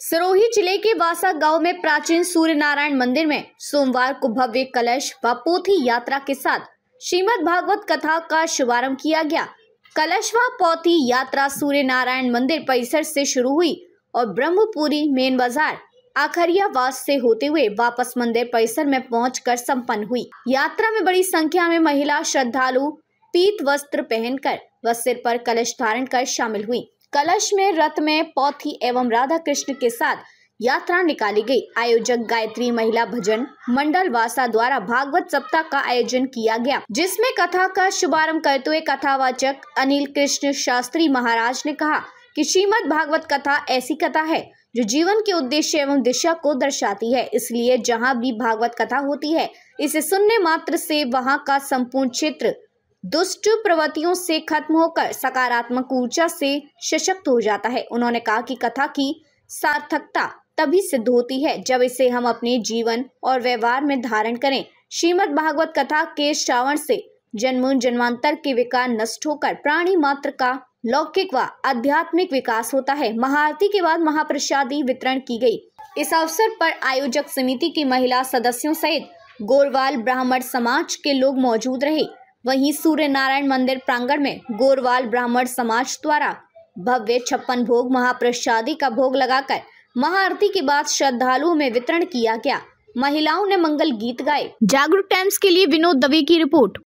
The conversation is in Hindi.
सिरोही जिले के वासा गांव में प्राचीन सूर्य नारायण मंदिर में सोमवार को भव्य कलश व पोथी यात्रा के साथ श्रीमद भागवत कथा का शुभारंभ किया गया कलश व पोथी यात्रा सूर्य नारायण मंदिर परिसर से शुरू हुई और ब्रह्मपुरी मेन बाजार आखरिया वास से होते हुए वापस मंदिर परिसर में पहुंचकर संपन्न हुई यात्रा में बड़ी संख्या में महिला श्रद्धालु पीत वस्त्र पहनकर व सिर पर कलश धारण कर शामिल हुई कलश में रथ में पौथी एवं राधा कृष्ण के साथ यात्रा निकाली गई आयोजक गायत्री महिला भजन मंडल वासा द्वारा भागवत सप्ताह का आयोजन किया गया जिसमें कथा का शुभारंभ करते हुए कथावाचक अनिल कृष्ण शास्त्री महाराज ने कहा कि श्रीमद भागवत कथा ऐसी कथा है जो जीवन के उद्देश्य एवं दिशा को दर्शाती है इसलिए जहाँ भी भागवत कथा होती है इसे सुनने मात्र से वहाँ का संपूर्ण क्षेत्र दुष्ट प्रवृत्तियों से खत्म होकर सकारात्मक ऊर्जा से सशक्त हो जाता है उन्होंने कहा कि कथा की सार्थकता तभी सिद्ध होती है जब इसे हम अपने जीवन और व्यवहार में धारण करें श्रीमद् भागवत कथा के श्रावण से जन्म जन्मांतर के विकार नष्ट होकर प्राणी मात्र का लौकिक व आध्यात्मिक विकास होता है महाआरती के बाद महाप्रसादी वितरण की गई इस अवसर पर आयोजक समिति की महिला सदस्यों सहित गोरवाल ब्राह्मण समाज के लोग मौजूद रहे वहीं सूर्य नारायण मंदिर प्रांगण में गोरवाल ब्राह्मण समाज द्वारा भव्य छप्पन भोग महाप्रसादी का भोग लगाकर महाआरती के बाद श्रद्धालुओं में वितरण किया गया महिलाओं ने मंगल गीत गाए जागरूक टाइम्स के लिए विनोद दवे की रिपोर्ट